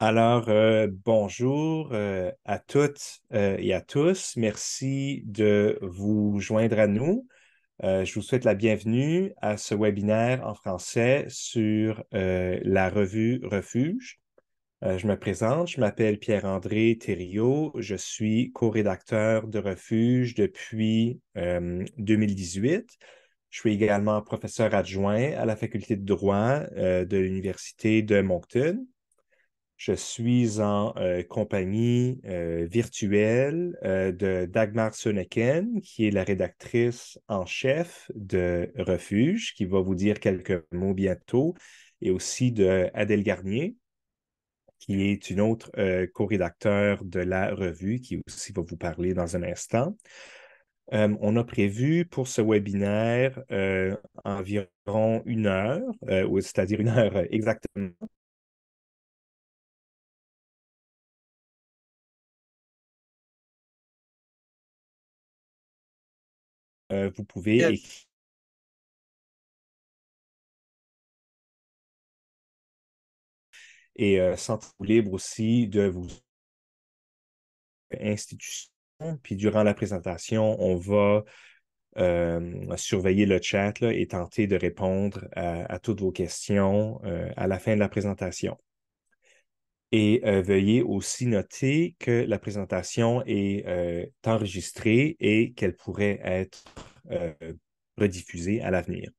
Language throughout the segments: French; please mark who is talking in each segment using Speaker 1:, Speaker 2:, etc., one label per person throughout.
Speaker 1: Alors, euh, bonjour euh, à toutes euh, et à tous. Merci de vous joindre à nous. je vous souhaite la bienvenue à ce webinaire en français sur la revue Refuge. je me présente, je m'appelle Pierre-André Thériault. Je suis co-rédacteur de Refuge depuis 2018. Je suis également professeur adjoint à la faculté de droit euh, de l'Université de Moncton. Je suis en euh, compagnie euh, virtuelle de Dagmar Sonneken, qui est la rédactrice en chef de Refuge, qui va vous dire quelques mots bientôt, et aussi de Adèle Garnier, qui est une autre co-rédacteur de la revue, qui aussi va vous parler dans un instant on a prévu pour ce
Speaker 2: webinaire environ une heure, c'est-à-dire une heure exactement. vous pouvez et, sans sans libre aussi de vous
Speaker 1: institutions puis durant la présentation, on va euh, surveiller le chat et tenter de répondre à, toutes vos questions euh, à la fin de la présentation. Et euh, veuillez aussi noter que la présentation est enregistrée et qu'elle pourrait être rediffusée à l'avenir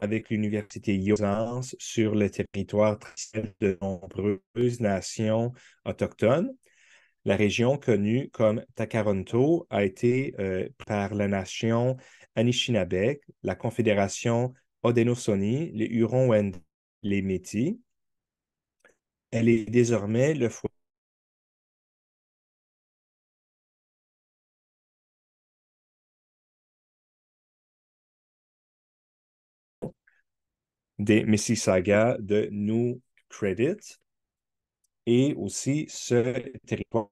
Speaker 2: avec l'Université Yosans sur
Speaker 1: le territoire de nombreuses nations autochtones. La région connue comme Takaronto a été euh, par la nation Anishinabek, la Confédération Odenosoni, les Hurons-Wendat, les
Speaker 2: Métis. Elle est désormais le foyer des Mississauga de New Credit et aussi ce territoire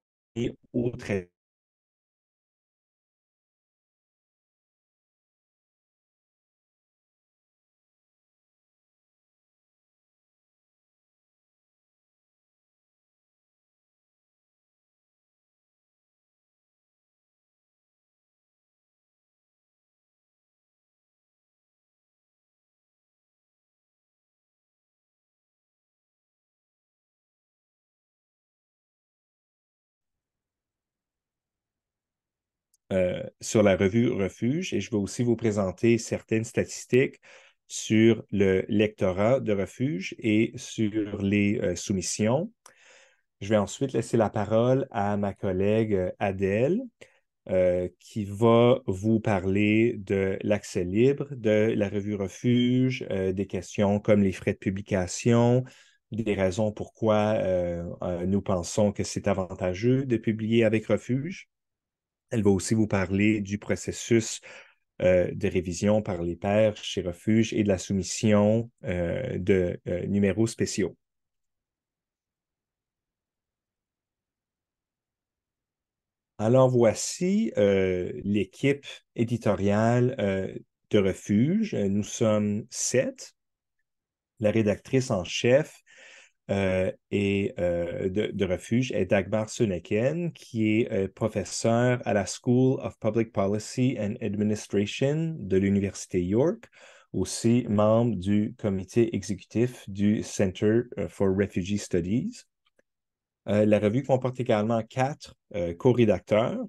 Speaker 2: Euh, sur la revue Refuge et je vais
Speaker 1: aussi vous présenter certaines statistiques sur le lectorat de refuge et sur les euh, soumissions. Je vais ensuite laisser la parole à ma collègue euh, Adèle, qui va vous parler de l'accès libre, de la revue Refuge, des questions comme les frais de publication, des raisons pourquoi nous pensons que c'est avantageux de publier avec Refuge. Elle va aussi vous parler du processus euh, de révision par les pairs chez Refuge et de la soumission euh, de euh, numéros spéciaux. Alors voici l'équipe éditoriale de Refuge. Nous sommes sept. La rédactrice en chef, euh, et, euh, de, refuge est Dagmar Sunaken, qui est euh, professeur à la School of Public Policy and Administration de l'Université York, aussi membre du comité exécutif du Center for Refugee Studies. la revue comporte également quatre co-rédacteurs.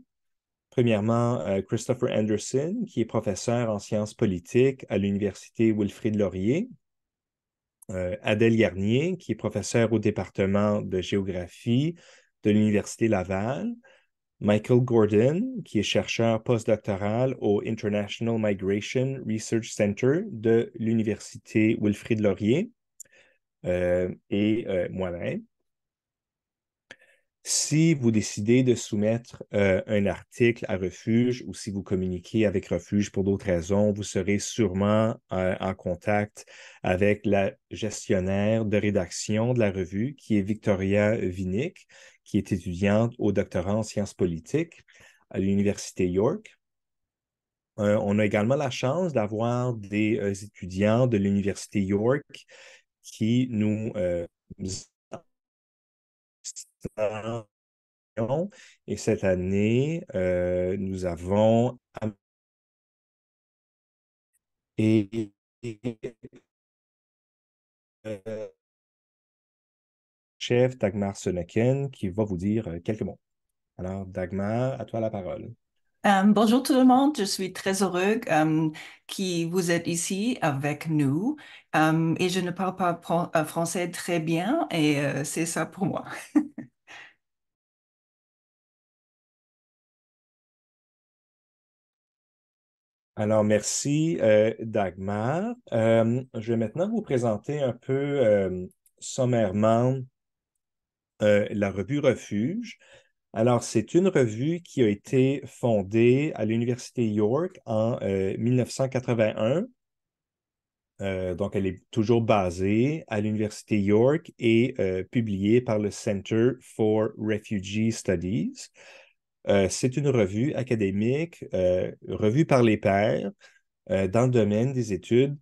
Speaker 1: Premièrement, Christopher Anderson, qui est professeur en sciences politiques à l'Université Wilfrid Laurier, euh, Adèle Garnier, qui est professeure au département de géographie de l'Université Laval, Michael Gordon, qui est chercheur postdoctoral au International Migration Research Center de l'Université Wilfrid Laurier, euh, et euh, moi-même. Si vous décidez de soumettre euh, un article à refuge ou si vous communiquez avec refuge pour d'autres raisons, vous serez sûrement euh, en contact avec la gestionnaire de rédaction de la revue, qui est Victoria Vinick, qui est étudiante au doctorat en sciences politiques à l'Université York. Euh, on a également la chance d'avoir des étudiants de l'Université York qui
Speaker 2: nous et cette année, euh, nous avons et, euh, chef Dagmar Seneken qui va vous dire euh, quelques mots.
Speaker 1: Alors, Dagmar, à toi la parole.
Speaker 3: bonjour tout le monde, je suis très heureux que vous êtes ici avec nous et je ne parle pas français très bien et c'est ça pour moi.
Speaker 2: Alors, merci, euh, Dagmar. Euh, je vais maintenant vous présenter un peu
Speaker 1: euh, sommairement la revue Refuge. Alors, c'est une revue qui a été fondée à l'Université York en 1981. donc, elle est toujours basée à l'Université York et publiée par le Center for Refugee Studies. Euh, c'est une revue académique, euh, revue par les pairs euh, dans le domaine des études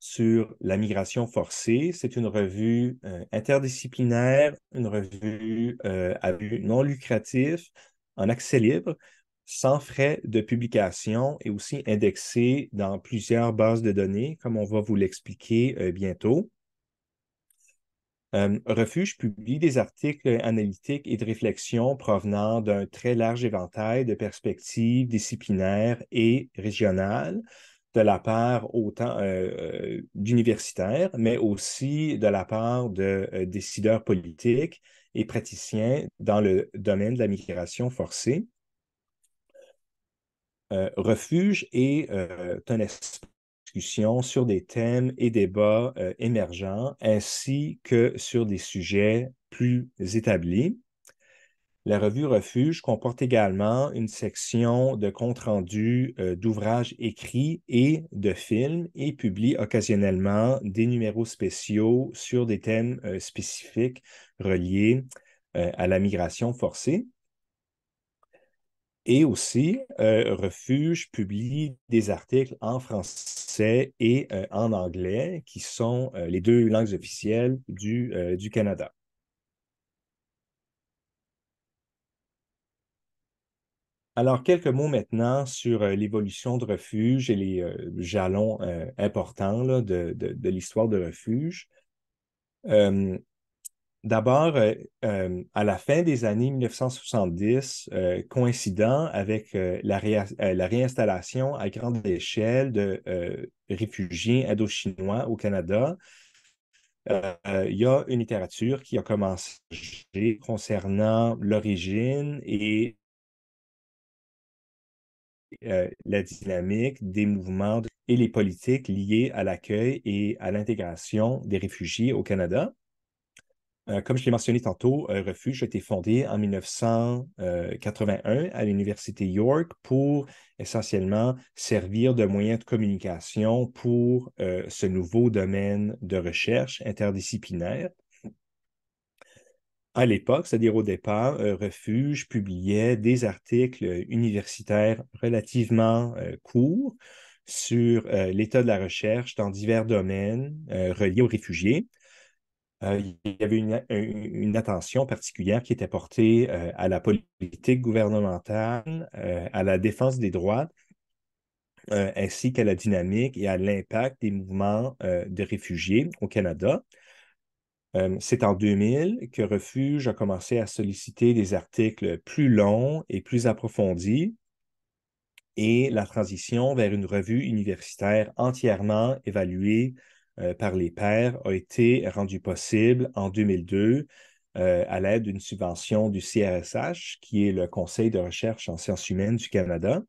Speaker 1: sur la migration forcée. C'est une revue interdisciplinaire, une revue à but non lucratif, en accès libre, sans frais de publication et aussi indexée dans plusieurs bases de données, comme on va vous l'expliquer bientôt. Euh, refuge publie des articles analytiques et de réflexion provenant d'un très large éventail de perspectives disciplinaires et régionales, de la part autant euh, euh, d'universitaires, mais aussi de la part de décideurs politiques et praticiens dans le domaine de la migration forcée. refuge est un espace sur des thèmes et débats euh, émergents, ainsi que sur des sujets plus établis. La revue Refuge comporte également une section de compte-rendu euh, d'ouvrages écrits et de films et publie occasionnellement des numéros spéciaux sur des thèmes euh, spécifiques reliés à la migration forcée. Et aussi, euh, Refuge publie des articles en français et euh, en anglais, qui sont euh, les deux langues officielles du, Canada. Alors, quelques mots maintenant sur l'évolution de Refuge et les jalons importants de, l'histoire de Refuge. D'abord, euh, euh, à la fin des années 1970, euh, coïncidant avec la, la, réinstallation à grande échelle de réfugiés indochinois au Canada, il y a une littérature qui a commencé concernant l'origine et la dynamique des mouvements et les politiques liées à l'accueil et à l'intégration des réfugiés au Canada. Euh, comme je l'ai mentionné tantôt, euh, Refuge a été fondé en 1981 euh, à l'Université York pour essentiellement servir de moyen de communication pour ce nouveau domaine de recherche interdisciplinaire. À l'époque, c'est-à-dire au départ, Refuge publiait des articles universitaires relativement courts sur l'état de la recherche dans divers domaines reliés aux réfugiés. Euh, il y avait une, attention particulière qui était portée euh, à la politique gouvernementale, euh, à la défense des droits, ainsi qu'à la dynamique et à l'impact des mouvements de réfugiés au Canada. C'est en 2000 que Refuge a commencé à solliciter des articles plus longs et plus approfondis et la transition vers une revue universitaire entièrement évaluée euh, par les pairs a été rendu possible en 2002 euh, à l'aide d'une subvention du CRSH, qui est le Conseil de recherche en sciences humaines du Canada.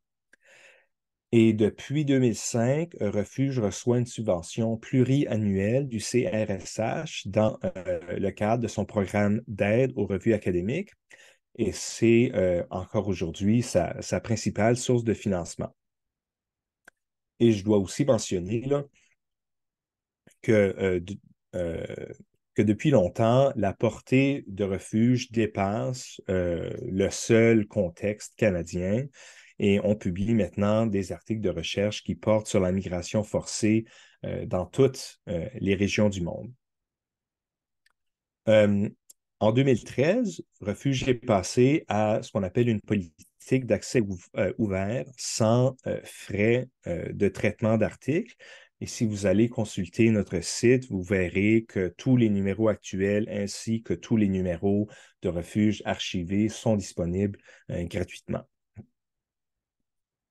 Speaker 1: Et depuis 2005, Refuge reçoit une subvention pluriannuelle du CRSH dans euh, le cadre de son programme d'aide aux revues académiques. Et c'est encore aujourd'hui sa, sa, principale source de financement. Et je dois aussi mentionner là, que, euh, euh, que depuis longtemps, la portée de refuge dépasse euh, le seul contexte canadien et on publie maintenant des articles de recherche qui portent sur la migration forcée dans toutes les régions du monde. En 2013, Refuge est passé à ce qu'on appelle une politique d'accès ouvert sans frais de traitement d'articles. Et si vous allez consulter notre site, vous verrez que tous les numéros actuels ainsi que tous les numéros de refuge archivés sont disponibles euh, gratuitement.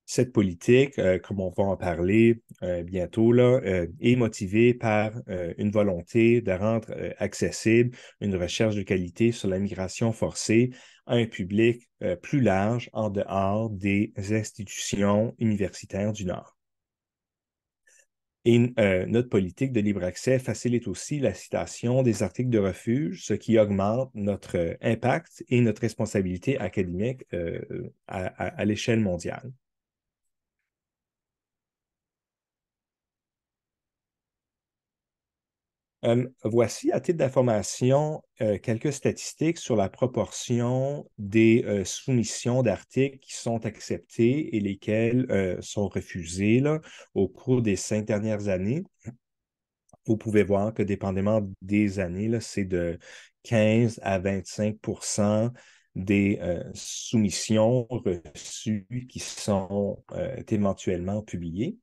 Speaker 1: Cette politique, euh, comme on va en parler euh, bientôt, là, est motivée par une volonté de rendre accessible une recherche de qualité sur la migration forcée à un public plus large en dehors des institutions universitaires du Nord. Et euh, notre politique de libre accès facilite aussi la citation des articles de refuge, ce qui augmente notre euh, impact et notre responsabilité académique euh, à l'échelle mondiale. voici, à titre d'information, euh, quelques statistiques sur la proportion des euh, soumissions d'articles qui sont acceptées et lesquelles euh, sont refusées au cours des cinq dernières années. Vous pouvez voir que, dépendamment des années, c'est de 15 à 25 des soumissions reçues qui sont éventuellement publiées.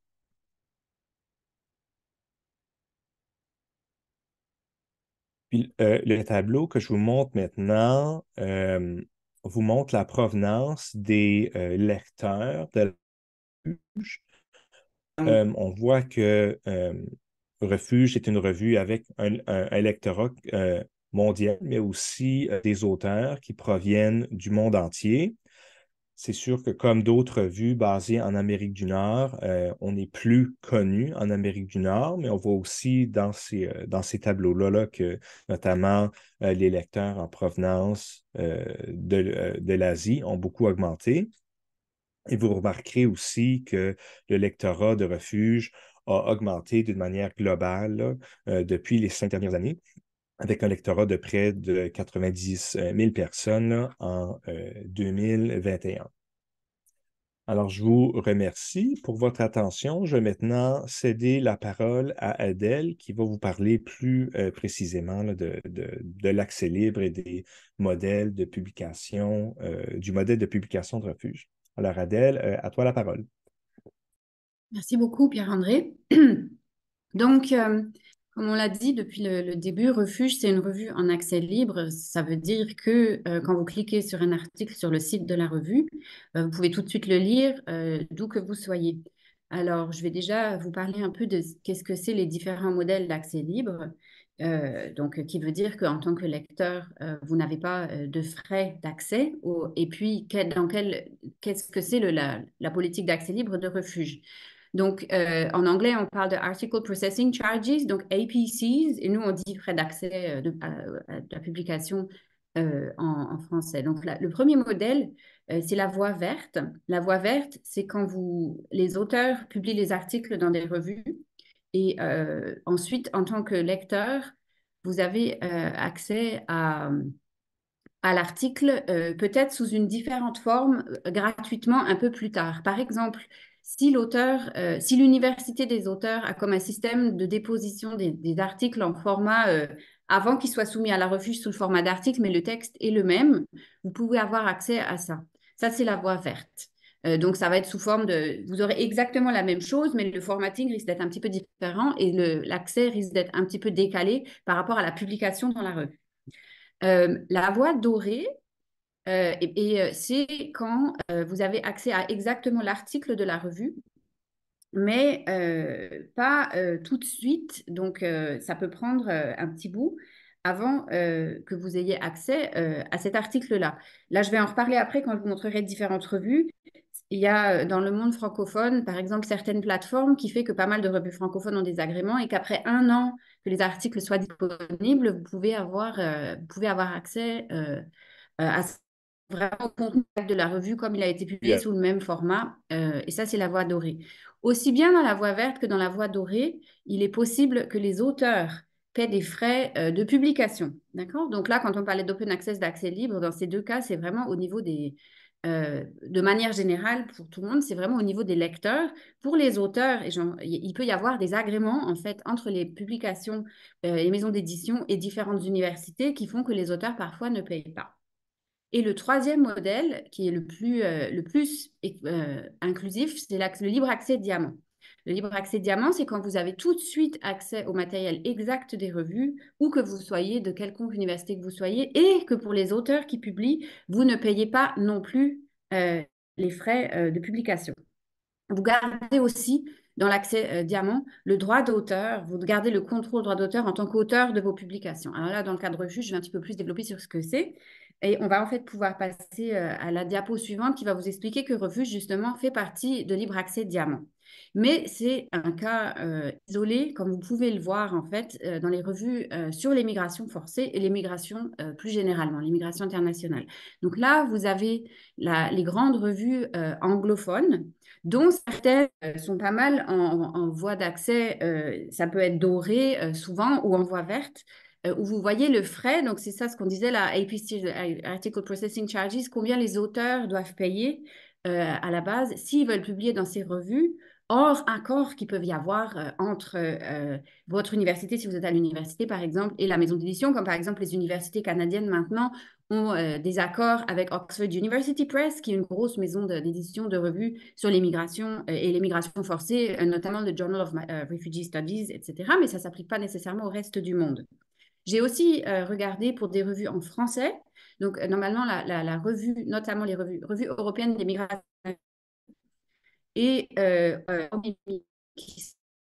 Speaker 1: Euh, le tableau que je vous montre maintenant euh, vous montre la provenance des euh, lecteurs de refuge. Hum. on voit que Refuge est une revue avec un, un lectorat mondial, mais aussi des auteurs qui proviennent du monde entier. C'est sûr que comme d'autres vues basées en Amérique du Nord, euh, on est plus connu en Amérique du Nord, mais on voit aussi dans ces, euh, dans ces tableaux-là là, que notamment euh, les lecteurs en provenance de, l'Asie ont beaucoup augmenté. Et vous remarquerez aussi que le lectorat de refuge a augmenté d'une manière globale depuis les cinq dernières années avec un lectorat de près de 90 000 euh, personnes en 2021. Euh, Alors, je vous remercie pour votre attention. Je vais maintenant céder la parole à Adèle qui va vous parler plus euh, précisément de, l'accès libre et des modèles de publication, du modèle de publication de refuge. Alors, Adèle, à toi la parole.
Speaker 3: Merci beaucoup, Pierre-André. Donc, comme on l'a dit depuis le, début, Refuge, c'est une revue en accès libre. Ça veut dire que euh, quand vous cliquez sur un article sur le site de la revue, euh, vous pouvez tout de suite le lire euh, d'où que vous soyez. Alors, je vais déjà vous parler un peu de qu'est-ce que c'est les différents modèles d'accès libre. donc, qui veut dire qu'en tant que lecteur, vous n'avez pas de frais d'accès. Et puis, qu'est-ce que c'est la politique d'accès libre de refuge donc, euh, en anglais, on parle de Article Processing Charges, donc APCs, et nous, on dit frais d'accès euh, à, la publication euh, en, français. Donc, le premier modèle, c'est la voie verte. La voie verte, c'est quand vous, les auteurs publient les articles dans des revues, et ensuite, en tant que lecteur, vous avez accès à à l'article, peut-être sous une différente forme, gratuitement un peu plus tard. Par exemple, si l'auteur, euh, si l'université des auteurs a comme un système de déposition des, articles en format euh, avant qu'ils soient soumis à la revue sous le format d'article, mais le texte est le même, vous pouvez avoir accès à ça. Ça, c'est la voie verte. Euh, donc, ça va être sous forme de. Vous aurez exactement la même chose, mais le formatting risque d'être un petit peu différent et l'accès risque d'être un petit peu décalé par rapport à la publication dans la revue. la voie dorée, euh, et, euh, c'est quand euh, vous avez accès à exactement l'article de la revue, mais pas tout de suite. Donc, ça peut prendre un petit bout avant que vous ayez accès à cet article-là. Là, je vais en reparler après quand je vous montrerai différentes revues. Il y a dans le monde francophone, par exemple, certaines plateformes qui fait que pas mal de revues francophones ont des agréments et qu'après un an que les articles soient disponibles, vous pouvez avoir, pouvez avoir accès à vraiment au contenu de la revue comme il a été publié sous le même format. Euh, et ça, c'est la voie dorée. Aussi bien dans la voie verte que dans la voie dorée, il est possible que les auteurs paient des frais euh, de publication. D'accord Donc là, quand on parlait d'open access, d'accès libre, dans ces deux cas, c'est vraiment au niveau des... Euh, de manière générale, pour tout le monde, c'est vraiment au niveau des lecteurs. Pour les auteurs, et il peut y avoir des agréments en fait entre les publications, les maisons d'édition et différentes universités qui font que les auteurs parfois ne payent pas. Et le troisième modèle, qui est le plus, euh, le plus euh, inclusif, c'est le libre accès diamant. Le libre accès diamant, c'est quand vous avez tout de suite accès au matériel exact des revues, ou que vous soyez de quelconque université que vous soyez, et que pour les auteurs qui publient, vous ne payez pas non plus euh, les frais de publication. Vous gardez aussi dans l'accès diamant, le droit d'auteur, vous gardez le contrôle droit d'auteur en tant qu'auteur de vos publications. Alors là, dans le cadre juge, je vais un petit peu plus développer sur ce que c'est. Et on va en fait pouvoir passer euh, à la diapo suivante qui va vous expliquer que Revue justement, fait partie de Libre Accès Diamant. Mais c'est un cas euh, isolé, comme vous pouvez le voir en fait euh, dans les revues sur les migrations forcées et les plus généralement, l'immigration internationale. Donc là, vous avez les grandes revues anglophones, dont certaines sont pas mal en, en voie d'accès, ça peut être doré souvent ou en voie verte. Euh, où vous voyez le frais, donc c'est ça ce qu'on disait, la APC, euh, Article Processing Charges, combien les auteurs doivent payer euh, à la base s'ils veulent publier dans ces revues, hors accord qui peuvent y avoir entre votre université, si vous êtes à l'université par exemple, et la maison d'édition, comme par exemple les universités canadiennes maintenant ont des accords avec Oxford University Press, qui est une grosse maison d'édition de, de, revues sur l'immigration et l'immigration forcée, notamment le Journal of Refugee Studies, etc. Mais ça ne s'applique pas nécessairement au reste du monde. J'ai aussi euh, regardé pour des revues en français. Donc, euh, normalement, la, revue, notamment les revues, européennes des migrations et euh, euh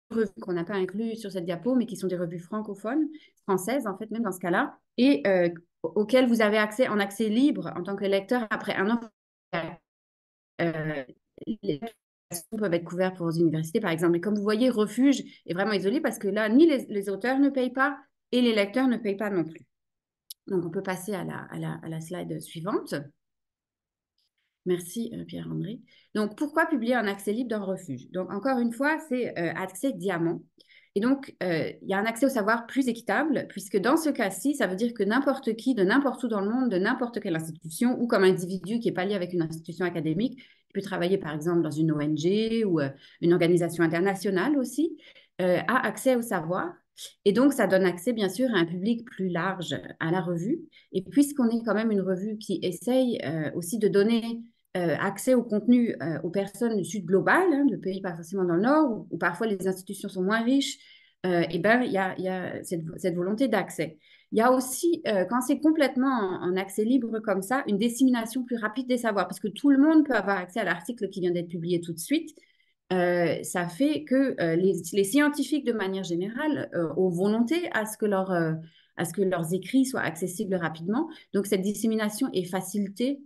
Speaker 3: revues qu'on n'a pas inclus sur cette diapo, mais qui sont des revues francophones, françaises en fait, même dans ce cas-là, et auxquelles vous avez accès en accès libre en tant que lecteur après un an. les peuvent être couvertes pour vos universités, par exemple. Mais comme vous voyez, Refuge est vraiment isolé parce que là, ni les auteurs ne payent pas, et les lecteurs ne payent pas non plus. Donc, on peut passer à la, slide suivante. Merci euh, Pierre-André. Donc, pourquoi publier un accès libre d'un refuge Donc, encore une fois, c'est euh, accès diamant. Et donc, euh, il y a un accès au savoir plus équitable, puisque dans ce cas-ci, ça veut dire que n'importe qui, de n'importe où dans le monde, de n'importe quelle institution, ou comme individu qui n'est pas lié avec une institution académique, qui peut travailler par exemple dans une ONG ou une organisation internationale aussi, a accès au savoir et donc, ça donne accès, bien sûr, à un public plus large à la revue. Et puisqu'on est quand même une revue qui essaye euh, aussi de donner euh, accès au contenu euh, aux personnes du sud global, hein, pays pas forcément dans le nord, où, parfois les institutions sont moins riches, et eh bien, il y a, cette, volonté d'accès. Il y a aussi, quand c'est complètement en, en, accès libre comme ça, une dissémination plus rapide des savoirs, parce que tout le monde peut avoir accès à l'article qui vient d'être publié tout de suite, euh, ça fait que euh, les, scientifiques, de manière générale, euh, ont volonté à ce, que leur, à ce que leurs écrits soient accessibles rapidement. Donc, cette dissémination est facilitée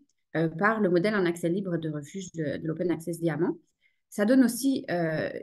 Speaker 3: par le modèle en accès libre de refuge de, l'Open Access Diamant. Ça donne aussi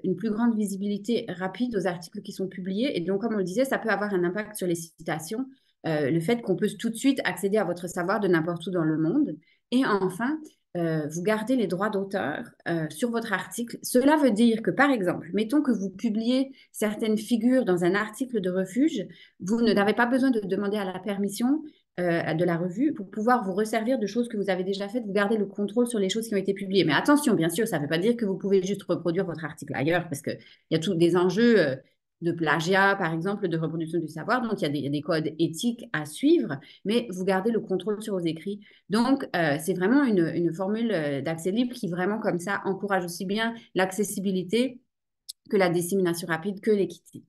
Speaker 3: une plus grande visibilité rapide aux articles qui sont publiés. Et donc, comme on le disait, ça peut avoir un impact sur les citations, le fait qu'on peut tout de suite accéder à votre savoir de n'importe où dans le monde. Et enfin, euh, vous gardez les droits d'auteur euh, sur votre article. Cela veut dire que, par exemple, mettons que vous publiez certaines figures dans un article de refuge, vous n'avez pas besoin de demander à la permission euh, de la revue pour pouvoir vous resservir de choses que vous avez déjà faites, vous gardez le contrôle sur les choses qui ont été publiées. Mais attention, bien sûr, ça ne veut pas dire que vous pouvez juste reproduire votre article ailleurs, parce qu'il y a tous des enjeux de plagiat, par exemple, de reproduction du savoir. Donc, il y a des, codes éthiques à suivre, mais vous gardez le contrôle sur vos écrits. Donc, euh, c'est vraiment une, formule euh, d'accès libre qui, vraiment, comme ça, encourage aussi bien l'accessibilité que la dissémination rapide, que l'équité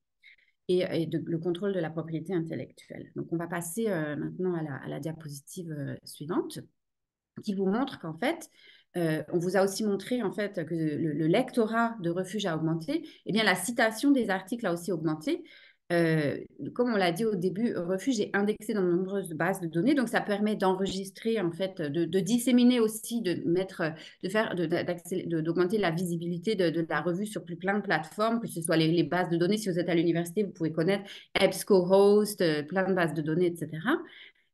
Speaker 3: et, le contrôle de la propriété intellectuelle. Donc, on va passer euh, maintenant à la, diapositive suivante qui vous montre qu'en fait, euh, on vous a aussi montré en fait que le, lectorat de refuge a augmenté, Et eh bien la citation des articles a aussi augmenté. Euh, comme on l'a dit au début, Refuge est indexé dans de nombreuses bases de données, donc ça permet d'enregistrer en fait, de, disséminer aussi, de mettre, de faire, d'augmenter la visibilité de, la revue sur plus plein de plateformes, que ce soit les, bases de données. Si vous êtes à l'université, vous pouvez connaître EBSCOhost, euh, plein de bases de données, etc.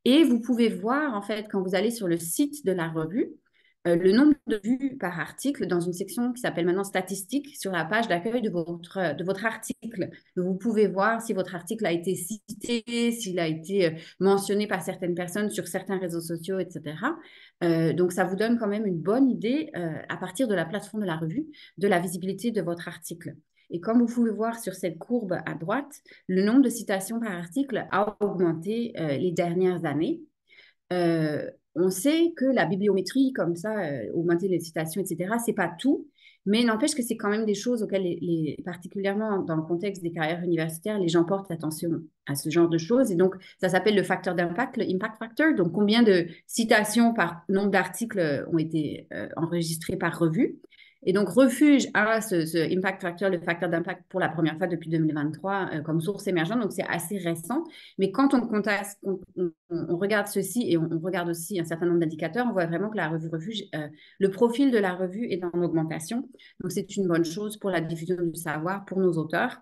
Speaker 3: Et vous pouvez voir en fait quand vous allez sur le site de la revue, euh, le nombre de vues par article dans une section qui s'appelle maintenant statistiques sur la page d'accueil de votre, de votre article. Vous pouvez voir si votre article a été cité, s'il a été euh, mentionné par certaines personnes sur certains réseaux sociaux, etc. Euh, donc, ça vous donne quand même une bonne idée à partir de la plateforme de la revue de la visibilité de votre article. Et comme vous pouvez voir sur cette courbe à droite, le nombre de citations par article a augmenté les dernières années on sait que la bibliométrie, comme ça, euh, augmenter les citations, etc., c'est pas tout, mais n'empêche que c'est quand même des choses auxquelles, particulièrement dans le contexte des carrières universitaires, les gens portent attention à ce genre de choses. Et donc, ça s'appelle le facteur d'impact, le impact factor. Donc, combien de citations par nombre d'articles ont été euh, enregistrées par revue et donc, Refuge a ce, impact factor, le facteur d'impact pour la première fois depuis 2023 euh, comme source émergente. Donc, c'est assez récent. Mais quand on, on, regarde ceci et on, regarde aussi un certain nombre d'indicateurs, on voit vraiment que la revue Refuge, euh, le profil de la revue est en augmentation. Donc, c'est une bonne chose pour la diffusion du savoir, pour nos auteurs.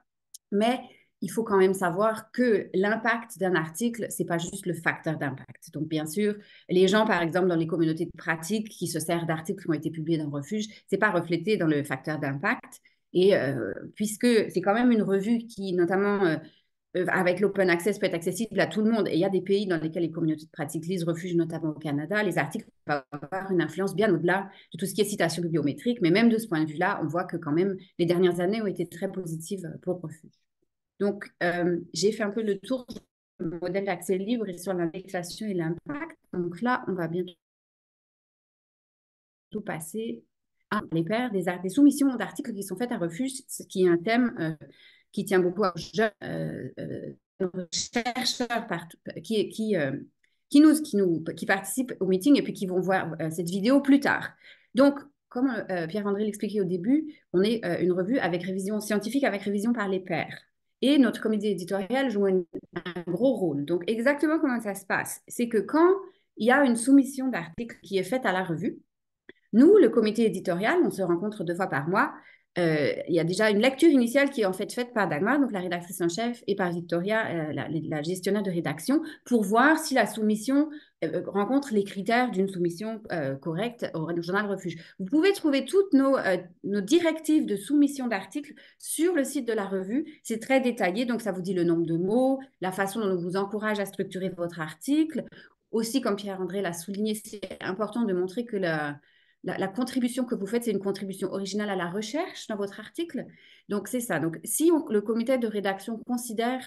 Speaker 3: Mais il faut quand même savoir que l'impact d'un article, n'est pas juste le facteur d'impact. Donc, bien sûr, les gens, par exemple, dans les communautés de pratique qui se servent d'articles qui ont été publiés dans Refuge, c'est pas reflété dans le facteur d'impact. Et euh, puisque c'est quand même une revue qui, notamment euh, euh, avec l'open access, peut être accessible à tout le monde, et il y a des pays dans lesquels les communautés de pratique lisent Refuge, notamment au Canada, les articles peuvent avoir une influence bien au-delà de tout ce qui est citation biométrique. Mais même de ce point de vue-là, on voit que quand même les dernières années ont été très positives pour Refuge. Donc, euh, j'ai fait un peu le tour du modèle d'accès libre et sur l'indexation et l'impact. Donc là, on va bientôt passer à les pairs des, des soumissions d'articles qui sont faites à refus, ce qui est un thème euh, qui tient beaucoup aux jeunes euh, chercheurs qui, nous, qui, nous, qui participent au meeting et puis qui vont voir cette vidéo plus tard. Donc, comme Pierre-André l'expliquait au début, on est une revue avec révision scientifique, avec révision par les pairs. Et notre comité éditorial joue un, gros rôle. Donc, exactement comment ça se passe C'est que quand il y a une soumission d'article qui est faite à la revue, nous, le comité éditorial, on se rencontre deux fois par mois. Euh, il y a déjà une lecture initiale qui est en fait faite par Dagmar, donc la rédactrice en chef, et par Victoria, euh, la, la, gestionnaire de rédaction, pour voir si la soumission euh, euh, rencontre les critères d'une soumission euh, correcte au journal refuge. Vous pouvez trouver toutes nos, nos directives de soumission d'articles sur le site de la revue. C'est très détaillé, donc ça vous dit le nombre de mots, la façon dont on vous encourage à structurer votre article. Aussi, comme Pierre-André l'a souligné, c'est important de montrer que la, la, contribution que vous faites, c'est une contribution originale à la recherche dans votre article. Donc, c'est ça. Donc, si le comité de rédaction considère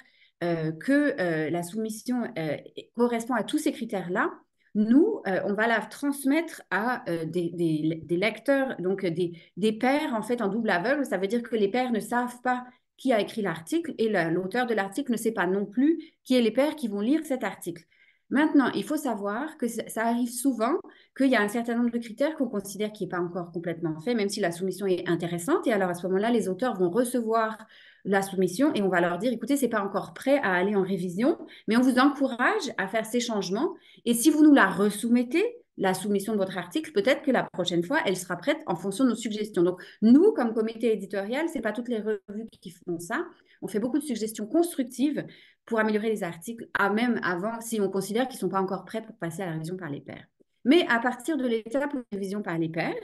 Speaker 3: euh, que euh, la soumission euh, correspond à tous ces critères-là, nous, on va la transmettre à des, lecteurs, donc des, des pairs en fait en double aveugle. Ça veut dire que les pairs ne savent pas qui a écrit l'article et l'auteur de l'article ne sait pas non plus qui est les pairs qui vont lire cet article. Maintenant, il faut savoir que ça arrive souvent qu'il y a un certain nombre de critères qu'on considère qui n'est pas encore complètement fait, même si la soumission est intéressante. Et alors, à ce moment-là, les auteurs vont recevoir la soumission et on va leur dire, écoutez, c'est pas encore prêt à aller en révision, mais on vous encourage à faire ces changements. Et si vous nous la resoumettez, la soumission de votre article, peut-être que la prochaine fois, elle sera prête en fonction de nos suggestions. Donc, nous, comme comité éditorial, ce n'est pas toutes les revues qui font ça. On fait beaucoup de suggestions constructives pour améliorer les articles, à même avant, si on considère qu'ils ne sont pas encore prêts pour passer à la révision par les pairs. Mais à partir de l'étape de révision par les pairs,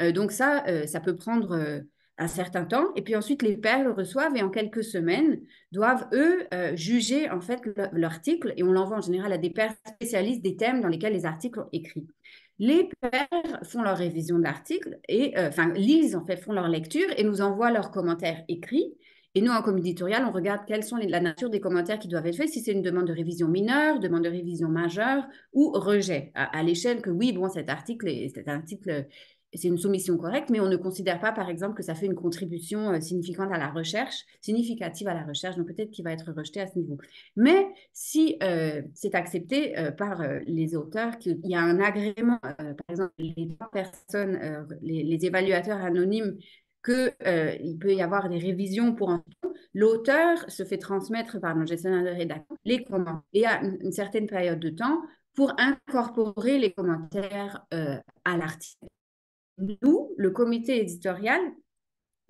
Speaker 3: euh, donc ça, euh, ça peut prendre euh, un certain temps, et puis ensuite les pairs le reçoivent et en quelques semaines doivent eux euh, juger en fait l'article et on l'envoie en général à des pairs spécialistes des thèmes dans lesquels les articles sont écrits. Les pairs font leur révision de l'article et euh, enfin lisent en fait font leur lecture et nous envoient leurs commentaires écrits. Et nous, en coméditorial éditorial, on regarde quelles sont la nature des commentaires qui doivent être faits, si c'est une demande de révision mineure, demande de révision majeure ou rejet, à, l'échelle que oui, bon, cet article, cet article c'est une soumission correcte, mais on ne considère pas, par exemple, que ça fait une contribution euh, significante à la recherche, significative à la recherche, donc peut-être qu'il va être rejeté à ce niveau. Mais si euh, c'est accepté euh, par les auteurs, qu'il y a un agrément, par exemple, les personnes, les, évaluateurs anonymes, qu'il peut y avoir des révisions pour un l'auteur se fait transmettre par le gestionnaire de rédaction les commentaires. Et à une, certaine période de temps, pour incorporer les commentaires à l'article nous, le comité éditorial,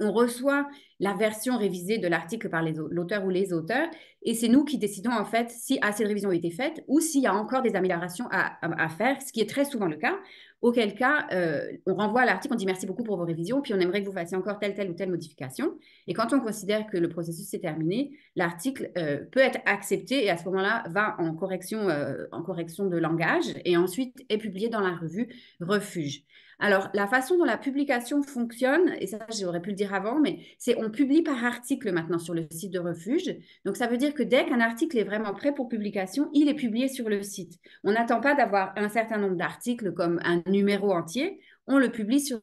Speaker 3: on reçoit la version révisée de l'article par l'auteur ou les auteurs, et c'est nous qui décidons en fait si assez de révisions ont été faites ou s'il y a encore des améliorations à, faire, ce qui est très souvent le cas, auquel cas euh, on renvoie l'article, on dit merci beaucoup pour vos révisions, puis on aimerait que vous fassiez encore telle, telle ou telle modification. Et quand on considère que le processus est terminé, l'article euh, peut être accepté et à ce moment-là va en correction, euh, en correction de langage et ensuite est publié dans la revue Refuge. Alors, la façon dont la publication fonctionne, et ça, j'aurais pu le dire avant, mais c'est on publie par article maintenant sur le site de refuge. Donc, ça veut dire que dès qu'un article est vraiment prêt pour publication, il est publié sur le site. On n'attend pas d'avoir un certain nombre d'articles comme un numéro entier. On le publie sur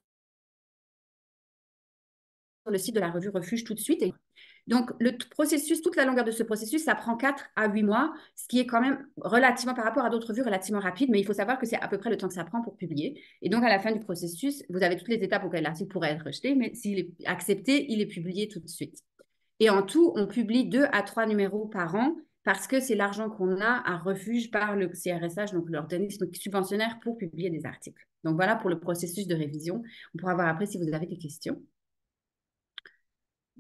Speaker 3: le site de la revue Refuge tout de suite. Donc, le processus, toute la longueur de ce processus, ça prend 4 à 8 mois, ce qui est quand même relativement, par rapport à d'autres vues, relativement rapide, mais il faut savoir que c'est à peu près le temps que ça prend pour publier. Et donc, à la fin du processus, vous avez toutes les étapes auxquelles l'article pourrait être rejeté, mais s'il est accepté, il est publié tout de suite. Et en tout, on publie 2 à 3 numéros par an parce que c'est l'argent qu'on a à refuge par le CRSH, donc l'organisme subventionnaire, pour publier des articles. Donc voilà pour le processus de révision. On pourra voir après si vous avez des questions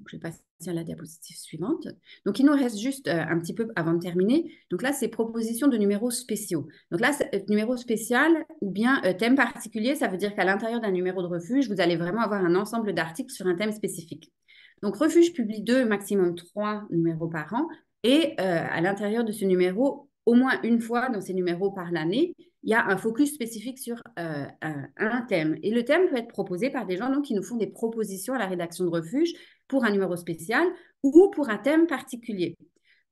Speaker 3: je vais passer à la diapositive suivante. Donc, il nous reste juste euh, un petit peu avant de terminer. Donc là, c'est Propositions de numéros spéciaux. Donc là, euh, numéro spécial ou bien euh, thème particulier, ça veut dire qu'à l'intérieur d'un numéro de refuge, vous allez vraiment avoir un ensemble d'articles sur un thème spécifique. Donc, refuge publie deux, maximum trois numéros par an. Et à l'intérieur de ce numéro, au moins une fois dans ces numéros par l'année, il y a un focus spécifique sur un, thème. Et le thème peut être proposé par des gens donc, qui nous font des propositions à la rédaction de refuge pour un numéro spécial ou pour un thème particulier.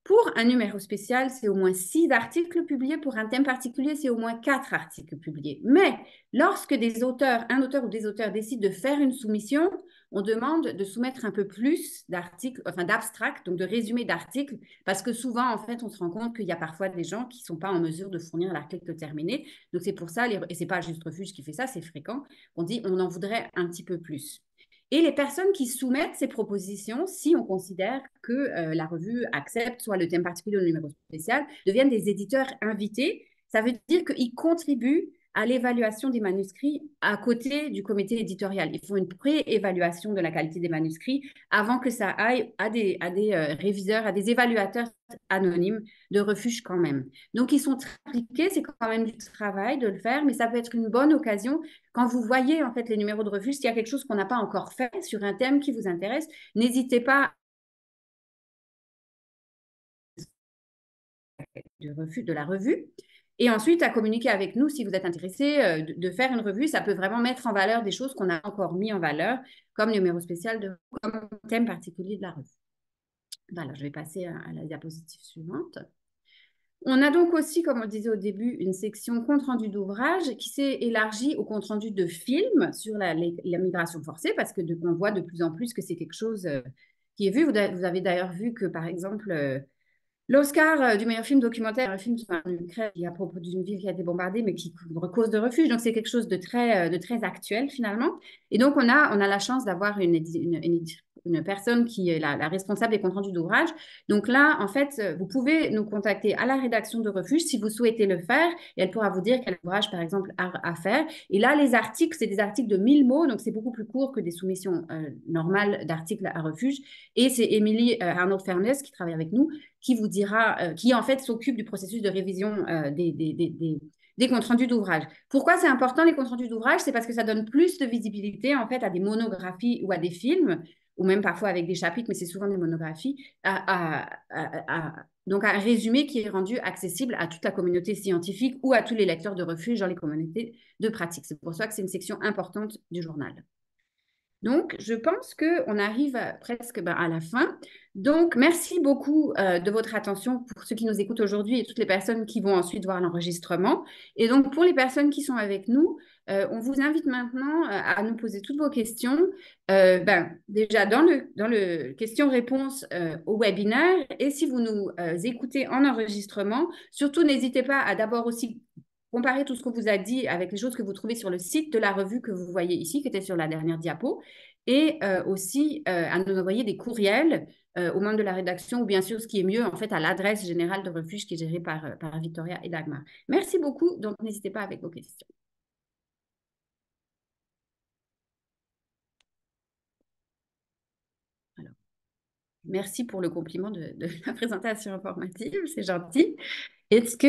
Speaker 3: Pour un numéro spécial, c'est au moins six articles publiés. Pour un thème particulier, c'est au moins quatre articles publiés. Mais lorsque des auteurs, un auteur ou des auteurs décident de faire une soumission, on demande de soumettre un peu plus d'articles, enfin d'abstracts, donc de résumés d'articles, parce que souvent, en fait, on se rend compte qu'il y a parfois des gens qui ne sont pas en mesure de fournir l'article terminé. Donc c'est pour ça, et ce c'est pas juste Refuge qui fait ça, c'est fréquent, on dit on en voudrait un petit peu plus. Et les personnes qui soumettent ces propositions, si on considère que euh, la revue accepte soit le thème particulier ou le numéro spécial, deviennent des éditeurs invités. Ça veut dire qu'ils contribuent à l'évaluation des manuscrits à côté du comité éditorial. Ils font une pré-évaluation de la qualité des manuscrits avant que ça aille à des, euh, réviseurs, à des évaluateurs anonymes de refuge quand même. Donc, ils sont très impliqués, c'est quand même du travail de le faire, mais ça peut être une bonne occasion quand vous voyez en fait les numéros de refuge, s'il y a quelque chose qu'on n'a pas encore fait sur un thème qui vous intéresse, n'hésitez
Speaker 2: pas de,
Speaker 3: refus, de la revue et ensuite à communiquer avec nous si vous êtes intéressé euh, de, faire une revue. Ça peut vraiment mettre en valeur des choses qu'on a encore mis en valeur, comme numéro spécial, de, comme thème particulier de la revue. Voilà, bah je vais passer euh, à, la diapositive suivante. On a donc aussi, comme on le disait au début, une section compte-rendu d'ouvrage qui s'est élargie au compte-rendu de films sur la, la, migration forcée, parce que de, voit de plus en plus que c'est quelque chose euh, qui est vu. Vous, vous avez d'ailleurs vu que, par exemple, L'Oscar euh, du meilleur film documentaire, un film qui et à propos d'une ville qui a été bombardée, mais qui cause de refuge. Donc, c'est quelque chose de très, euh, de très actuel, finalement. Et donc, on a, on a la chance d'avoir une, une, une, une personne qui est la, responsable des comptes rendus d'ouvrage. Donc là, en fait, euh, vous pouvez nous contacter à la rédaction de Refuge si vous souhaitez le faire et elle pourra vous dire quel ouvrage, par exemple, à, faire. Et là, les articles, c'est des articles de 1000 mots, donc c'est beaucoup plus court que des soumissions euh, normales d'articles à Refuge. Et c'est Émilie euh, arnaud Fernès qui travaille avec nous qui vous dira, qui en fait s'occupe du processus de révision des, des, des, des des comptes rendus d'ouvrage. Pourquoi c'est important les comptes rendus d'ouvrage C'est parce que ça donne plus de visibilité en fait à des monographies ou à des films ou même parfois avec des chapitres, mais c'est souvent des monographies, à, donc un résumé qui est rendu accessible à toute la communauté scientifique ou à tous les lecteurs de refuge dans les communautés de pratique. C'est pour ça que c'est une section importante du journal. Donc, je pense qu'on arrive presque ben, à la fin. Donc, merci beaucoup euh, de votre attention pour ceux qui nous écoutent aujourd'hui et toutes les personnes qui vont ensuite voir l'enregistrement. Et donc, pour les personnes qui sont avec nous, euh, on vous invite maintenant euh, à nous poser toutes vos questions. Euh, ben, déjà dans le, dans le question-réponse au webinaire. Et si vous nous écoutez en enregistrement, surtout n'hésitez pas à d'abord aussi comparer tout ce qu'on vous a dit avec les choses que vous trouvez sur le site de la revue que vous voyez ici, qui était sur la dernière diapo, et aussi à nous envoyer des courriels au moment de la rédaction ou bien sûr, ce qui est mieux, en fait, à l'adresse générale de refuge qui est gérée par, par Victoria et Dagmar. Merci beaucoup. Donc, n'hésitez pas avec vos questions. Merci pour le compliment de, la présentation informative, c'est gentil. Est-ce que,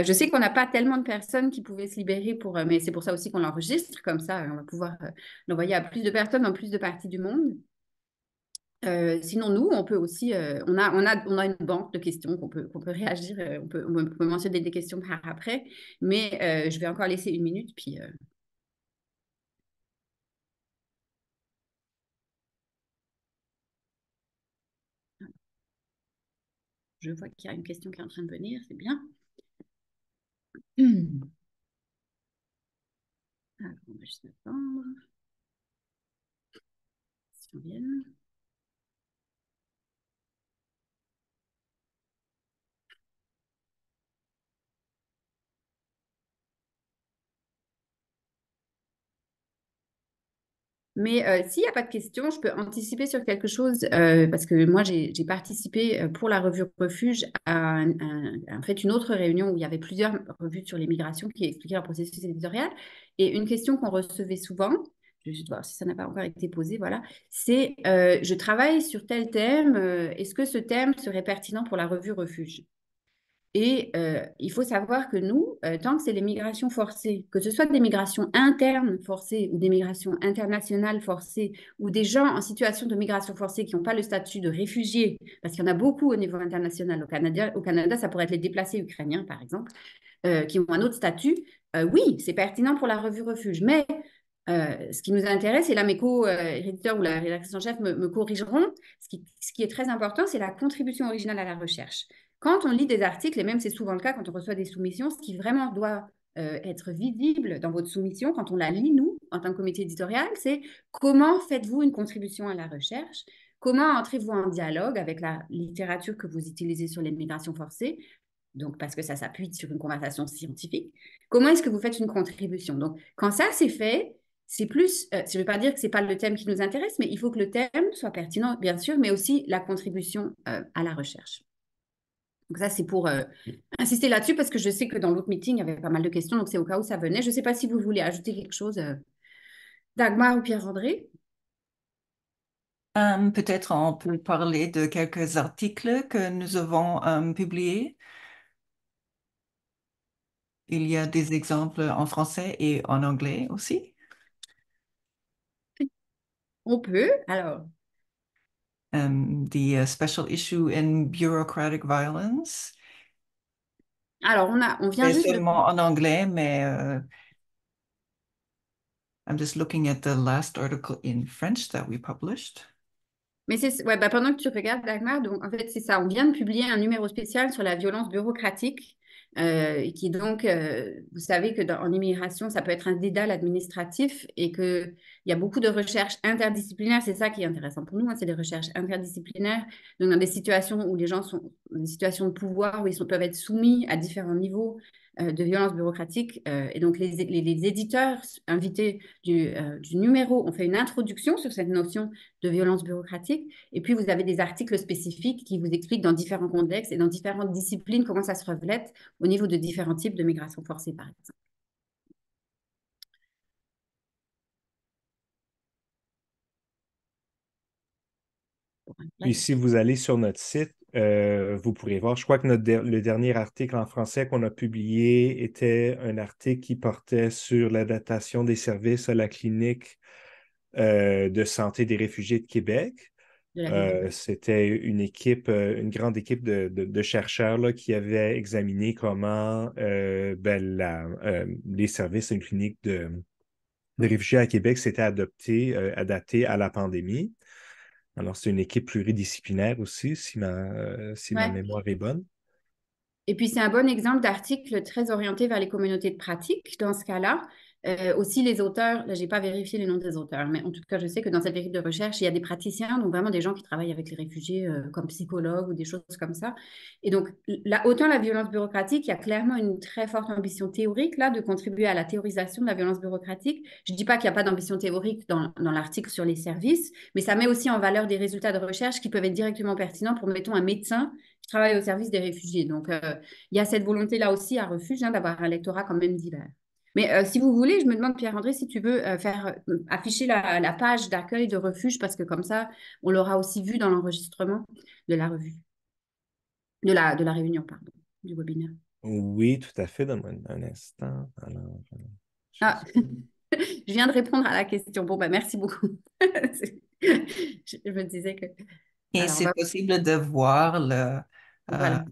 Speaker 3: euh, je sais qu'on n'a pas tellement de personnes qui pouvaient se libérer pour, euh, mais c'est pour ça aussi qu'on l'enregistre, comme ça euh, on va pouvoir l'envoyer à plus de personnes dans plus de parties du monde. sinon, nous, on peut aussi, on, a, on, a, a une banque de questions qu'on peut, peut réagir, on peut, on, peut, mentionner des questions par après, mais je vais encore laisser une minute, puis Je vois qu'il y a une question qui est en train de venir, c'est bien. Alors, on va
Speaker 2: juste attendre. Si on vient.
Speaker 3: Mais euh, s'il n'y a pas de questions, je peux anticiper sur quelque chose euh, parce que moi, j'ai participé euh, pour la revue Refuge à, en fait une autre réunion où il y avait plusieurs revues sur l'immigration qui expliquaient leur processus éditorial. Et une question qu'on recevait souvent, je vais juste voir si ça n'a pas encore été posé, voilà, c'est je travaille sur tel thème, est-ce que ce thème serait pertinent pour la revue Refuge et euh, il faut savoir que nous, euh, tant que c'est les migrations forcées, que ce soit des migrations internes forcées ou des migrations internationales forcées, ou des gens en situation de migration forcée qui n'ont pas le statut de réfugiés, parce qu'il y en a beaucoup au niveau international. Au Canada, au Canada ça pourrait être les déplacés ukrainiens, par exemple, euh, qui ont un autre statut. oui, c'est pertinent pour la revue refuge, mais euh, ce qui nous intéresse, et là mes co-éditeurs ou la rédaction chef me, corrigeront, ce qui, est très important, c'est la contribution originale à la recherche. Quand on lit des articles, et même c'est souvent le cas quand on reçoit des soumissions, ce qui vraiment doit euh, être visible dans votre soumission, quand on la lit, nous, en tant que comité éditorial, c'est comment faites-vous une contribution à la recherche Comment entrez-vous en dialogue avec la littérature que vous utilisez sur les migrations forcées donc parce que ça s'appuie sur une conversation scientifique, comment est-ce que vous faites une contribution Donc, quand ça c'est fait, c'est plus, je euh, ne veux pas dire que ce n'est pas le thème qui nous intéresse, mais il faut que le thème soit pertinent, bien sûr, mais aussi la contribution euh, à la recherche. Donc ça, c'est pour euh, insister là-dessus, parce que je sais que dans l'autre meeting, il y avait pas mal de questions, donc c'est au cas où ça venait. Je ne sais pas si vous voulez ajouter quelque chose, Dagmar ou Pierre-André. Peut-être on peut parler de quelques articles que nous avons publiés. Il y a des exemples en français et en anglais aussi. On peut, alors. Um, the uh, special issue in bureaucratic violence. Alors, on, a, on vient juste seulement en anglais, mais uh, I'm just looking at the last article in French that we published. Mais c'est ouais, bah pendant que tu regardes, Dagmar, donc en fait, c'est ça. On vient de publier un numéro spécial sur la violence bureaucratique euh, et qui donc, euh, vous savez que en immigration, ça peut être un dédale administratif et qu'il y a beaucoup de recherches interdisciplinaires. C'est ça qui est intéressant pour nous, hein, c'est des recherches interdisciplinaires. Donc, dans des situations où les gens sont, dans des situations de pouvoir, où ils peuvent être soumis à différents niveaux, euh, de violence bureaucratique. Euh, et donc, les, les, éditeurs invités du, euh, du, numéro ont fait une introduction sur cette notion de violence bureaucratique. Et puis, vous avez des articles spécifiques qui vous expliquent dans différents contextes et dans différentes disciplines comment ça se reflète au niveau de différents types de migrations forcées, par exemple.
Speaker 2: Puis si
Speaker 1: vous allez sur notre site, euh, vous pourrez voir. Je crois que le dernier article en français qu'on a publié était un article qui portait sur l'adaptation des services à la clinique euh, de santé des réfugiés de Québec. Euh, c'était une équipe, une grande équipe de, chercheurs là, qui avait examiné comment ben, les services à une clinique de, de réfugiés à Québec s'étaient adaptés à la pandémie. Alors, c'est une équipe pluridisciplinaire aussi, si ma, euh, mémoire est bonne.
Speaker 3: Et puis, c'est un bon exemple d'article très orienté vers les communautés de pratique dans ce cas-là, euh, aussi, les auteurs, là, je n'ai pas vérifié les noms des auteurs, mais en tout cas, je sais que dans cette équipe de recherche, il y a des praticiens, donc vraiment des gens qui travaillent avec les réfugiés euh, comme psychologues ou des choses comme ça. Et donc, là, autant la violence bureaucratique, il y a clairement une très forte ambition théorique, là, de contribuer à la théorisation de la violence bureaucratique. Je ne dis pas qu'il n'y a pas d'ambition théorique dans, dans l'article sur les services, mais ça met aussi en valeur des résultats de recherche qui peuvent être directement pertinents pour, mettons, un médecin qui travaille au service des réfugiés. Donc, euh, il y a cette volonté-là aussi à refuge hein, d'avoir un lectorat quand même divers. Mais euh, si vous voulez, je me demande, Pierre-André, si tu veux euh, faire euh, afficher la, page d'accueil de refuge, parce que comme ça, on l'aura aussi vu dans l'enregistrement de la revue, de la, de la réunion, pardon, du webinaire.
Speaker 1: Oui, tout à fait. dans un instant. je...
Speaker 3: Ah, je viens de répondre à la question. Bon, ben, merci beaucoup. je, me disais que. Et c'est bah, possible de voir le, voilà.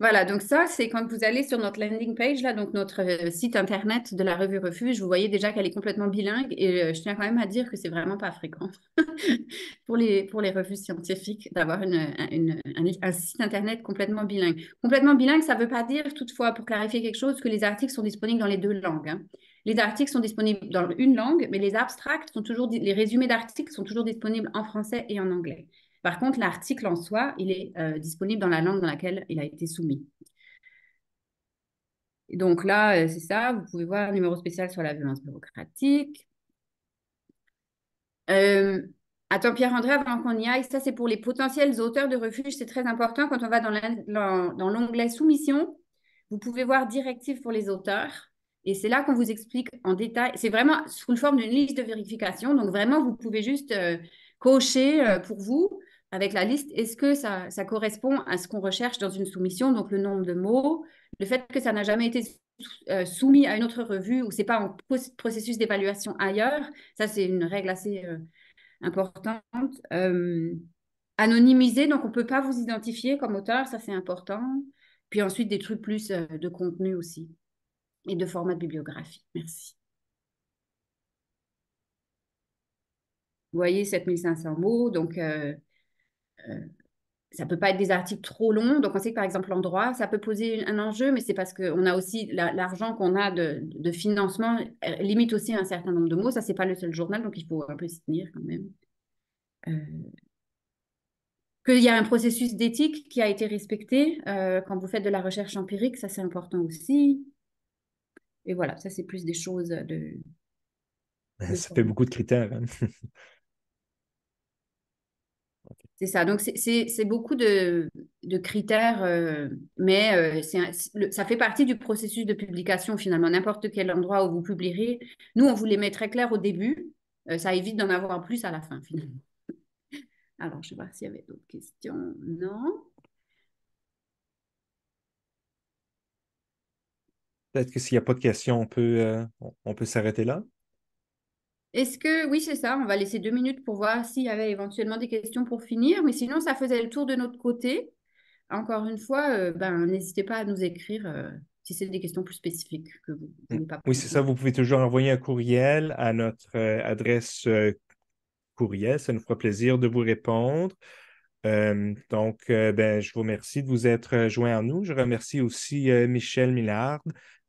Speaker 3: Voilà, donc ça, c'est quand vous allez sur notre landing page, là, donc notre euh, site internet de la revue Refuge, vous voyez déjà qu'elle est complètement bilingue et euh, je tiens quand même à dire que c'est vraiment pas fréquent pour, les, pour les revues scientifiques d'avoir un, site internet complètement bilingue. Complètement bilingue, ça ne veut pas dire toutefois, pour clarifier quelque chose, que les articles sont disponibles dans les deux langues. Hein. Les articles sont disponibles dans une langue, mais les abstracts sont toujours, les résumés d'articles sont toujours disponibles en français et en anglais. Par contre, l'article en soi, il est euh, disponible dans la langue dans laquelle il a été soumis. Donc là, euh, c'est ça, vous pouvez voir numéro spécial sur la violence bureaucratique. Euh, attends, Pierre-André, avant qu'on y aille, ça c'est pour les potentiels auteurs de refuge, c'est très important. Quand on va dans l'onglet soumission, vous pouvez voir directives pour les auteurs. Et c'est là qu'on vous explique en détail. C'est vraiment sous forme d'une liste de vérification. Donc vraiment, vous pouvez juste cocher pour vous avec la liste, est-ce que ça, ça, correspond à ce qu'on recherche dans une soumission, donc le nombre de mots, le fait que ça n'a jamais été euh, soumis à une autre revue ou c'est pas en processus d'évaluation ailleurs, ça c'est une règle assez euh, importante. Euh, anonymiser, donc on peut pas vous identifier comme auteur, ça c'est important. Puis ensuite des trucs plus euh, de contenu aussi et de format de bibliographie. Merci. Vous voyez 7500 mots, donc euh, ça peut pas être des articles trop longs. Donc, on sait que par exemple, en droit, ça peut poser un enjeu, mais c'est parce qu'on a aussi l'argent qu'on a de, financement euh, limite aussi un certain nombre de mots. Ça, c'est pas le seul journal, donc il faut un peu s'y tenir quand même. Euh, qu'il y a un processus d'éthique qui a été respecté quand vous faites de la recherche empirique, ça c'est important aussi. Et voilà, ça c'est plus des choses de.
Speaker 1: Ça fait beaucoup de critères. Hein.
Speaker 3: C'est ça. Donc, c'est beaucoup de, critères, euh, mais euh, ça fait partie du processus de publication finalement. N'importe quel endroit où vous publierez, nous, on vous les met très clairs au début. Euh, ça évite d'en avoir plus à la fin finalement. Alors, je sais pas s'il y avait d'autres questions. Non.
Speaker 1: Peut-être que s'il n'y a pas de questions, on peut, on peut s'arrêter là.
Speaker 3: Est-ce que, oui, c'est ça, on va laisser deux minutes pour voir s'il y avait éventuellement des questions pour finir, mais sinon, ça faisait le tour de notre côté. Encore une fois, euh, ben, n'hésitez pas à nous écrire euh, si c'est des questions plus spécifiques que vous mm. n'avez pas. Oui, c'est
Speaker 1: ça, vous pouvez toujours envoyer un courriel à notre euh, adresse courriel, ça nous fera plaisir de vous répondre. donc, ben, je vous remercie de vous être joint à nous. Je remercie aussi Michel Millard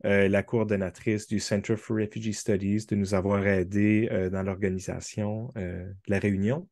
Speaker 1: euh, la coordonnatrice du Center for Refugee Studies, de nous
Speaker 2: avoir aidés euh, dans l'organisation euh, de la réunion.